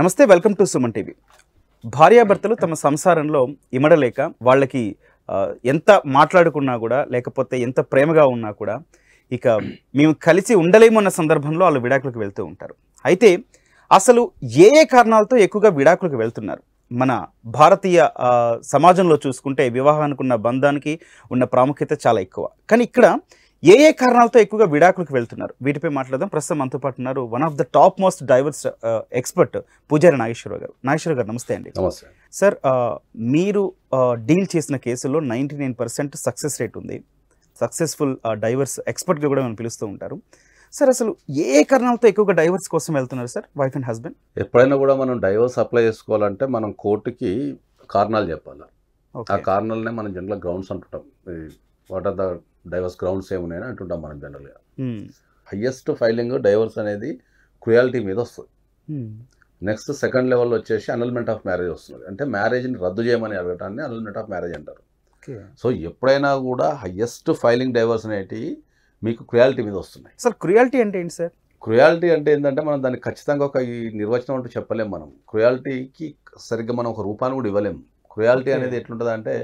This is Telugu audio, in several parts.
నమస్తే వెల్కమ్ టు సుమన్ టీవీ భార్యాభర్తలు తమ సంసారంలో ఇమడలేక వాళ్ళకి ఎంత మాట్లాడుకున్నా కూడా లేకపోతే ఎంత ప్రేమగా ఉన్నా కూడా ఇక మేము కలిసి ఉండలేము అన్న సందర్భంలో వాళ్ళు విడాకులకు వెళ్తూ ఉంటారు అయితే అసలు ఏ ఏ కారణాలతో ఎక్కువగా విడాకులకు వెళ్తున్నారు మన భారతీయ సమాజంలో చూసుకుంటే వివాహానికి ఉన్న బంధానికి ఉన్న ప్రాముఖ్యత చాలా ఎక్కువ కానీ ఇక్కడ ఏ ఏ కారణాలతో ఎక్కువగా విడాకులకు వెళ్తున్నారు వీటిపై మాట్లాడదాం ప్రస్తుతం మనతో పాటు ఉన్నారు one of the top most divorce expert Pujari Nageswara Rao గారు నాగేశ్వర గారు నమస్తే అండి నమస్తే సార్ uh, మీరు uh, డీల్ చేసిన కేసుల్లో ninety nine percent success rate ఉంది సక్సెస్ఫుల్ డైవర్స్ ఎక్స్పర్ట్గా కూడా మనం పిలుస్తూ ఉంటారు సార్ అసలు ఏ కారణాలతో ఎక్కువగా డైవర్స్ కోసం వెళ్తున్నారు సార్ వైఫ్ అండ్ హస్బెండ్ ఎప్పుడైనా కూడా మనం డైవర్స్ అప్లై చేసుకోవాలంటే మనం కోర్టుకి కారణాలు చెప్పాలి ఆ కారణాలనే మనం జనరల్ గ్రౌండ్స్ అంటుంటాం what are the divorce grounds ఏమున్నాయని అంటుంటాం మనం జనరల్గా హయ్యెస్ట్ ఫైలింగ్ డైవర్స్ అనేది క్రుయాలిటీ మీద వస్తుంది నెక్స్ట్ సెకండ్ లెవెల్లో వచ్చేసి అనల్మెంట్ ఆఫ్ మ్యారేజ్ వస్తుంది అంటే మ్యారేజ్ని రద్దు చేయమని అడగటాన్ని అనల్మెంట్ ఆఫ్ మ్యారేజ్ అంటారు సో ఎప్పుడైనా కూడా హయ్యెస్ట్ ఫైలింగ్ డైవర్స్ అనేటివి మీకు క్రియాలిటీ మీద వస్తున్నాయి సార్ క్రియాలిటీ అంటే ఏంటి సార్ క్రుయాలిటీ అంటే ఏంటంటే మనం దాన్ని ఖచ్చితంగా ఒక ఈ నిర్వచనం అంటూ చెప్పలేం మనం క్రుయాలిటీకి సరిగ్గా మనం ఒక రూపాన్ని కూడా ఇవ్వలేం క్రుయాలిటీ అనేది ఎట్లుంటుంది అంటే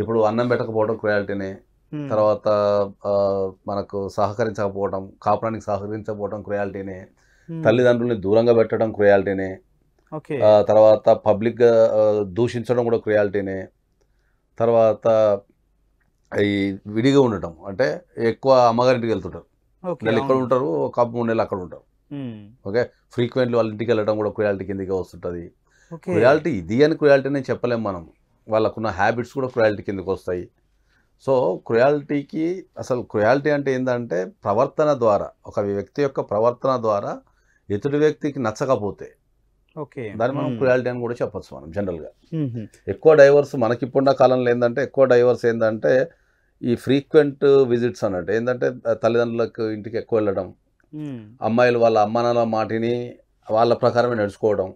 ఇప్పుడు అన్నం పెట్టకపోవడం క్రుయాలిటీనే తర్వాత మనకు సహకరించకపోవడం కాపురానికి సహకరించకపోవడం క్రుయాలిటీనే తల్లిదండ్రుల్ని దూరంగా పెట్టడం క్రుయాలిటీనే తర్వాత పబ్లిక్ దూషించడం కూడా క్రుయాలిటీనే తర్వాత ఈ విడిగా ఉండటం అంటే ఎక్కువ అమ్మగారింటికి వెళ్తుంటారు నెల ఇక్కడ ఉంటారు ఒక మూడు నెలలు అక్కడ ఉంటారు ఓకే ఫ్రీక్వెంట్లీ వాళ్ళ ఇంటికి వెళ్ళడం కూడా క్రుయాలిటీ కిందకే వస్తుంటుంది క్రుయాలిటీ ఇది అని క్రుయాలిటీ నేను చెప్పలేము మనం వాళ్ళకున్న హ్యాబిట్స్ కూడా క్రుయాలిటీ కిందకి వస్తాయి సో క్రుయాలిటీకి అసలు క్రుయాలిటీ అంటే ఏంటంటే ప్రవర్తన ద్వారా ఒక వ్యక్తి యొక్క ప్రవర్తన ద్వారా ఎదుటి వ్యక్తికి నచ్చకపోతే ఓకే దాన్ని మనం క్రుయాలిటీ అని కూడా చెప్పొచ్చు మనం జనరల్గా ఎక్కువ డైవర్స్ మనకి ఇప్పుడున్న కాలంలో ఏంటంటే ఎక్కువ డైవర్స్ ఏంటంటే ఈ ఫ్రీక్వెంట్ విజిట్స్ అన్నట్టు ఏంటంటే తల్లిదండ్రులకు ఇంటికి ఎక్కువ వెళ్ళడం అమ్మాయిలు వాళ్ళ అమ్మానాల మాటిని వాళ్ళ ప్రకారమే నడుచుకోవడం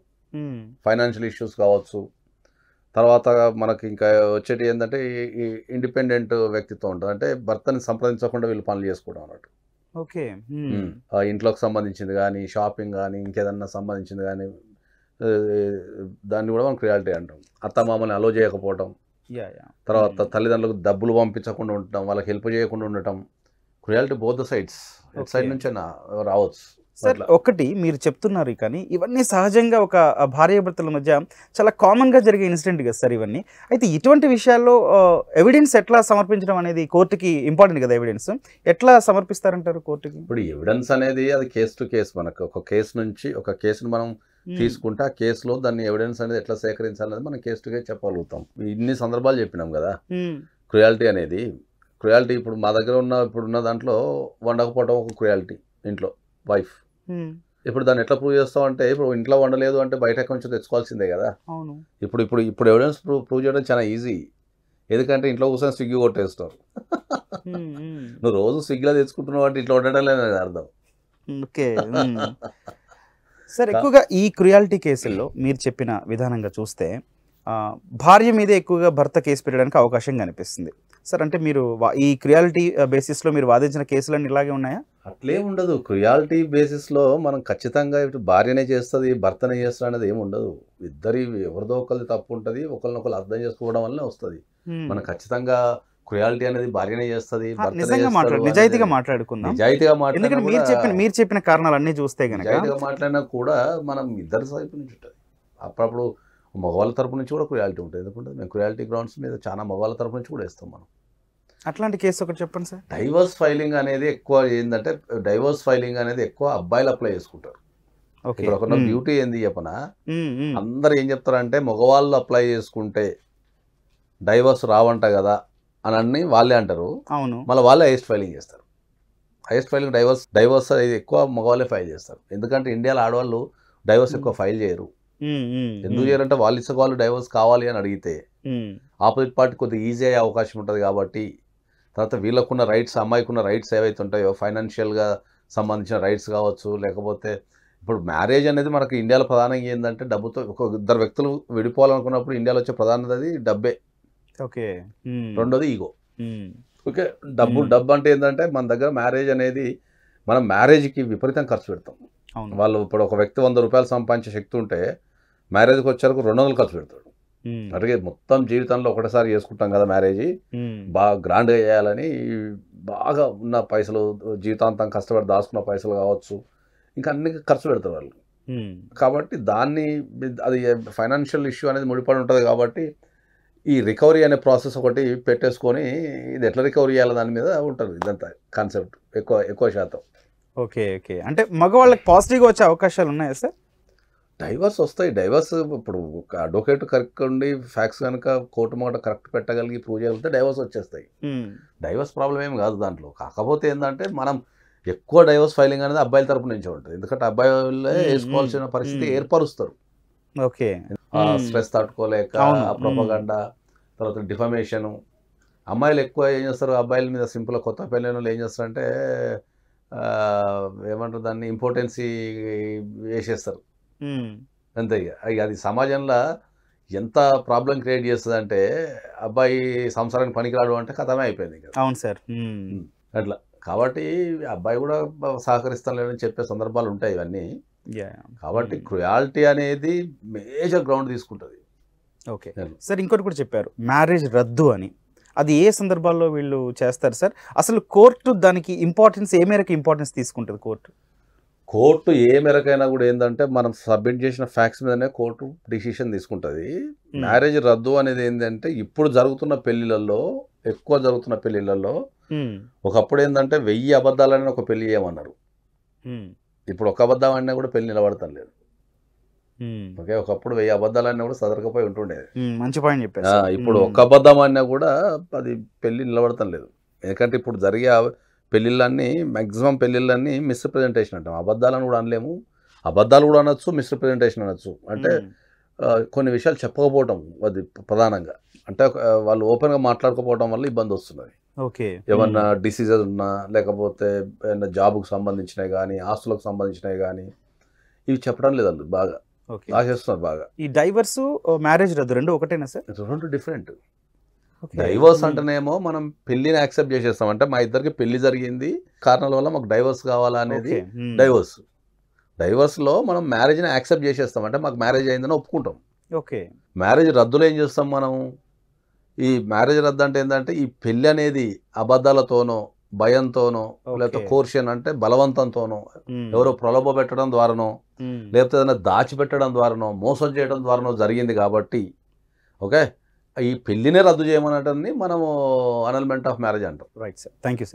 ఫైనాన్షియల్ ఇష్యూస్ కావచ్చు తర్వాత మనకి ఇంకా వచ్చేటి ఏంటంటే ఇండిపెండెంట్ వ్యక్తిత్వం ఉంటుంది అంటే భర్తని సంప్రదించకుండా వీళ్ళు పనులు చేసుకోవడం అన్నట్టు ఓకే ఇంట్లోకి సంబంధించింది కానీ షాపింగ్ కానీ ఇంకేదన్నా సంబంధించింది కానీ దాన్ని కూడా మనం క్రియాలిటీ అంటాం అత్త మామని అలో చేయకపోవటం తర్వాత తల్లిదండ్రులకు డబ్బులు పంపించకుండా ఉండటం వాళ్ళకి హెల్ప్ చేయకుండా ఉండటం cruelty both the sides side నుంచైనా రావచ్చు సార్ ఒకటి మీరు చెప్తున్నారు కానీ ఇవన్నీ సహజంగా ఒక భార్యాభర్తల మధ్య చాలా కామన్గా జరిగే ఇన్సిడెంట్ కదా సార్ ఇవన్నీ అయితే ఇటువంటి విషయాల్లో ఎవిడెన్స్ ఎట్లా సమర్పించడం అనేది కోర్టుకి ఇంపార్టెంట్ కదా ఎవిడెన్స్ ఎట్లా సమర్పిస్తారంటారు కోర్టుకి ఇప్పుడు ఎవిడెన్స్ అనేది అది కేసు టు కేసు మనకు ఒక కేసు నుంచి ఒక కేసును మనం తీసుకుంటే ఆ కేసులో దాన్ని ఎవిడెన్స్ అనేది ఎట్లా సేకరించాలనేది మనం కేసు టు కేసు చెప్పగలుగుతాం ఇన్ని సందర్భాలు చెప్పినాం కదా క్రుయాలిటీ అనేది క్రుయాలిటీ ఇప్పుడు మా దగ్గర ఉన్న ఇప్పుడున్న దాంట్లో వండకపోవటం ఒక క్రుయాలిటీ ఇంట్లో వైఫ్ ఇప్పుడు దాన్ని ఎట్లా ప్రూవ్ చేస్తాం అంటే ఇప్పుడు ఇంట్లో వండలేదు అంటే బయట కొంచెం తెచ్చుకోవాల్సిందే కదా ఇప్పుడు ఇప్పుడు ఇప్పుడు ఎవిడెన్స్ ప్రూవ్ ప్రూవ్ చేయడం చాలా ఈజీ ఎందుకంటే ఇంట్లో కూర్చొని స్విగ్గీ కొట్టేస్తారు నువ్వు రోజు స్విగ్గీలో తెచ్చుకుంటున్నావు అంటే ఇట్లా ఉండడం లేదు అర్థం ఓకే సార్ ఎక్కువగా ఈ క్రుయాలిటీ కేసుల్లో మీరు చెప్పిన విధానంగా చూస్తే భార్య మీదే ఎక్కువగా భర్త కేసు పెట్టడానికి అవకాశం కనిపిస్తుంది సార్ అంటే మీరు ఈ క్రియాలిటీ బేసిస్లో మీరు వాదించిన కేసులన్నీ ఇలాగే ఉన్నాయా అట్లే ఉండదు క్రియాలిటీ బేసిస్లో మనం ఖచ్చితంగా ఇటు భార్యనే చేస్తుంది భర్తనే చేస్తుంది అనేది ఏమి ఉండదు ఇద్దరి ఎవరిదో ఒకరిది తప్పు ఉంటుంది ఒకరినొకరు అర్థం చేసుకోవడం వల్లనే వస్తుంది మనం ఖచ్చితంగా క్రుయాలిటీ అనేది భార్యనే చేస్తుంది నిజాయితీగా మాట్లాడుకుందాం నిజాయితీగా మాట్లాడిన మీరు చెప్పిన మీరు చెప్పిన కారణాలు అన్ని చూస్తే కనుక నిజాయితీగా మాట్లాడినా కూడా మనం ఇద్దరి సైపు నుంచి ఉంటుంది అప్పుడప్పుడు మగవాళ్ళ తరపు నుంచి కూడా క్రియాలిటీ ఉంటుంది ఎందుకంటే మేము క్రియాలిటీ గ్రౌండ్స్ మీద చాలా మగవాళ్ళ తరపు నుంచి కూడా వేస్తాం మనం అట్లాంటి కేసు ఒకటి చెప్పండి సార్ డైవర్స్ ఫైలింగ్ అనేది ఎక్కువ ఏంటంటే డైవర్స్ ఫైలింగ్ అనేది ఎక్కువ అబ్బాయిలు అప్లై చేసుకుంటారు డ్యూటీ బ్యూటీ ఏంది చెప్పనా అందరు ఏం చెప్తారంటే మగవాళ్ళు అప్లై చేసుకుంటే డైవర్స్ రావంట కదా అని అన్ని వాళ్ళే అంటారు అవును మళ్ళీ వాళ్ళే హైయెస్ట్ ఫైలింగ్ చేస్తారు హైయెస్ట్ ఫైలింగ్ డైవర్స్ డైవర్స్ ఎక్కువ మగవాళ్ళే ఫైల్ చేస్తారు ఎందుకంటే ఇండియాలో ఆడవాళ్ళు డైవర్స్ ఎక్కువ ఫైల్ చేయరు ఎందుకు చేయాలంటే వాళ్ళు ఇసుక వాళ్ళు డైవర్స్ కావాలి అని అడిగితే ఆపోజిట్ పార్టీ కొద్దిగా ఈజీ అయ్యే అవకాశం ఉంటుంది కాబట్టి తర్వాత వీళ్ళకున్న రైట్స్ అమ్మాయికున్న రైట్స్ ఏవైతే ఉంటాయో ఫైనాన్షియల్గా సంబంధించిన రైట్స్ కావచ్చు లేకపోతే ఇప్పుడు మ్యారేజ్ అనేది మనకు ఇండియాలో ప్రధానంగా ఏంటంటే డబ్బుతో ఒక ఇద్దరు వ్యక్తులు విడిపోవాలనుకున్నప్పుడు ఇండియాలో వచ్చే ప్రధానది డబ్బే ఓకే రెండోది ఈగో ఓకే డబ్బు డబ్బు అంటే ఏంటంటే మన దగ్గర మ్యారేజ్ అనేది మనం మ్యారేజ్కి విపరీతం ఖర్చు పెడతాం వాళ్ళు ఇప్పుడు ఒక వ్యక్తి వంద రూపాయలు సంపాదించే శక్తి ఉంటే మ్యారేజ్కి వచ్చేవరకు రెండు వందలు ఖర్చు పెడతాడు అట్లాగే మొత్తం జీవితంలో ఒకటేసారి చేసుకుంటాం కదా మ్యారేజ్ బాగా గ్రాండ్గా చేయాలని బాగా ఉన్న పైసలు జీవితాంతం కష్టపడి దాచుకున్న పైసలు కావచ్చు ఇంకా అన్ని ఖర్చు పెడతారు వాళ్ళు కాబట్టి దాన్ని అది ఫైనాన్షియల్ ఇష్యూ అనేది ముడిపడి ఉంటుంది కాబట్టి ఈ రికవరీ అనే ప్రాసెస్ ఒకటి పెట్టేసుకొని ఇది ఎట్లా రికవరీ చేయాలి దాని మీద ఉంటుంది ఇదంతా కాన్సెప్ట్ ఎక్కువ ఎక్కువ శాతం ఓకే ఓకే అంటే మగవాళ్ళకి పాజిటివ్గా వచ్చే అవకాశాలు ఉన్నాయా సార్ డైవర్స్ వస్తాయి డైవర్స్ ఇప్పుడు అడ్వకేట్ కరెక్ట్ ఉండి ఫ్యాక్స్ కనుక కోర్టు మాట కరెక్ట్ పెట్టగలిగి ప్రూవ్ చేయగలిగితే డైవర్స్ వచ్చేస్తాయి డైవర్స్ ప్రాబ్లం ఏం కాదు దాంట్లో కాకపోతే ఏంటంటే మనం ఎక్కువ డైవర్స్ ఫైలింగ్ అనేది అబ్బాయిల తరపు నుంచి ఉంటుంది ఎందుకంటే అబ్బాయిలే వేసుకోవాల్సిన పరిస్థితి ఏర్పరుస్తారు ఓకే స్ట్రెస్ తట్టుకోలేక ప్రొపగండ తర్వాత డిఫమేషను అమ్మాయిలు ఎక్కువ ఏం చేస్తారు అబ్బాయిల మీద సింపుల్ కొత్త పెళ్ళిన వాళ్ళు ఏం చేస్తారంటే ఏమంటారు దాన్ని ఇంపార్టెన్సీ వేసేస్తారు అంతే అది సమాజంలో ఎంత ప్రాబ్లం క్రియేట్ చేస్తుంది అంటే అబ్బాయి సంసారానికి పనికిరాడు అంటే కథమే అయిపోయింది కదా అవును సార్ అట్లా కాబట్టి అబ్బాయి కూడా లేదని చెప్పే సందర్భాలు ఉంటాయి ఇవన్నీ కాబట్టి క్రుయాలిటీ అనేది మేజర్ గ్రౌండ్ తీసుకుంటుంది ఓకే సార్ ఇంకోటి కూడా చెప్పారు మ్యారేజ్ రద్దు అని అది ఏ సందర్భాల్లో వీళ్ళు చేస్తారు సార్ అసలు కోర్టు దానికి ఇంపార్టెన్స్ ఏ మేరకు ఇంపార్టెన్స్ తీసుకుంటుంది కోర్టు కోర్టు ఏ మేరకైనా కూడా ఏంటంటే మనం సబ్మిట్ చేసిన ఫ్యాక్ట్స్ మీదనే కోర్టు డిసిషన్ తీసుకుంటుంది మ్యారేజ్ రద్దు అనేది ఏంటంటే ఇప్పుడు జరుగుతున్న పెళ్లిళ్ళల్లో ఎక్కువ జరుగుతున్న పెళ్లిళ్ళల్లో ఒకప్పుడు ఏంటంటే వెయ్యి అబద్ధాలని ఒక పెళ్లి ఏమన్నారు ఇప్పుడు ఒక అబద్ధం అన్నా కూడా పెళ్లి నిలబడతాం లేదు ఓకే ఒకప్పుడు వెయ్యి అబద్ధాలు అన్నా కూడా సదరకపోయి ఉంటుండేది మంచి పాయింట్ చెప్పారు ఇప్పుడు ఒక అబద్ధం అన్నా కూడా అది పెళ్లి నిలబడతాం లేదు ఎందుకంటే ఇప్పుడు జరిగే పెళ్ళిళ్ళన్నీ మ్యాక్సిమం పెళ్ళిళ్ళన్నీ మిస్రిప్రజెంటేషన్ అంటాం అబద్ధాలను కూడా అనలేము అబద్ధాలు కూడా అనొచ్చు మిస్రిప్రజెంటేషన్ అనొచ్చు అంటే కొన్ని విషయాలు చెప్పకపోవటం అది ప్రధానంగా అంటే వాళ్ళు ఓపెన్గా మాట్లాడుకోపోవడం వల్ల ఇబ్బంది వస్తున్నది ఓకే ఏమన్నా డిసీజెస్ ఉన్నా లేకపోతే ఏమన్నా జాబ్కు సంబంధించినవి కానీ ఆస్తులకు సంబంధించినవి కానీ ఇవి చెప్పడం లేదు వాళ్ళు బాగా ఆశిస్తున్నారు బాగా ఈ డైవర్స్ మ్యారేజ్ రద్దు రెండు ఒకటేనా సార్ రెండు డిఫరెంట్ డైవోర్స్ అంటేనేమో మనం పెళ్లిని యాక్సెప్ట్ చేసేస్తాం అంటే మా ఇద్దరికి పెళ్లి జరిగింది కారణాల వల్ల మాకు డైవోర్స్ కావాలా అనేది డైవోర్స్ డైవోర్స్లో మనం మ్యారేజ్ని యాక్సెప్ట్ చేసేస్తాం అంటే మాకు మ్యారేజ్ అయిందని ఒప్పుకుంటాం ఓకే మ్యారేజ్ రద్దులో ఏం చేస్తాం మనం ఈ మ్యారేజ్ రద్దు అంటే ఏంటంటే ఈ పెళ్ళి అనేది అబద్ధాలతోనో భయంతోనో లేకపోతే కోర్షన్ అంటే బలవంతంతోనో ఎవరో ప్రలోభ పెట్టడం ద్వారానో లేకపోతే ఏదైనా దాచిపెట్టడం ద్వారానో మోసం చేయడం ద్వారానో జరిగింది కాబట్టి ఓకే ఈ పెళ్లినే రద్దు చేయమనటాన్ని మనము అనల్మెంట్ ఆఫ్ మ్యారేజ్ అంటాం రైట్ సార్ థ్యాంక్ సార్